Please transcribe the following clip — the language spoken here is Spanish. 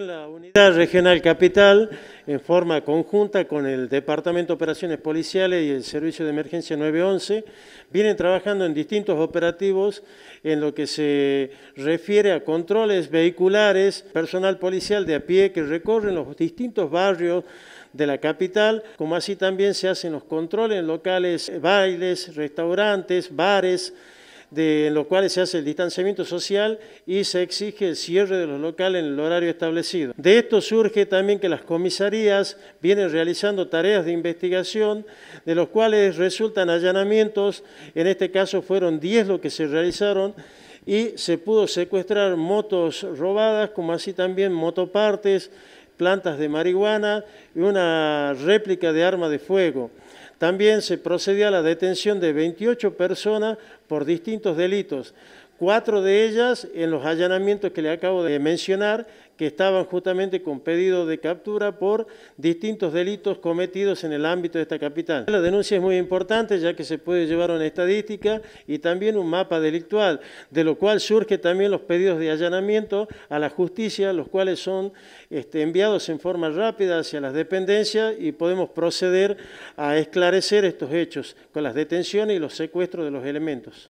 La Unidad Regional Capital, en forma conjunta con el Departamento de Operaciones Policiales y el Servicio de Emergencia 911, vienen trabajando en distintos operativos en lo que se refiere a controles vehiculares, personal policial de a pie que recorren los distintos barrios de la capital, como así también se hacen los controles en locales, bailes, restaurantes, bares, de, los cuales se hace el distanciamiento social y se exige el cierre de los locales en el horario establecido. De esto surge también que las comisarías vienen realizando tareas de investigación, de los cuales resultan allanamientos, en este caso fueron 10 los que se realizaron, y se pudo secuestrar motos robadas, como así también motopartes, plantas de marihuana y una réplica de arma de fuego. También se procedía a la detención de 28 personas por distintos delitos, cuatro de ellas en los allanamientos que le acabo de mencionar, que estaban justamente con pedido de captura por distintos delitos cometidos en el ámbito de esta capital. La denuncia es muy importante ya que se puede llevar una estadística y también un mapa delictual, de lo cual surge también los pedidos de allanamiento a la justicia, los cuales son este, enviados en forma rápida hacia las dependencias y podemos proceder a esclarecer estos hechos con las detenciones y los secuestros de los elementos.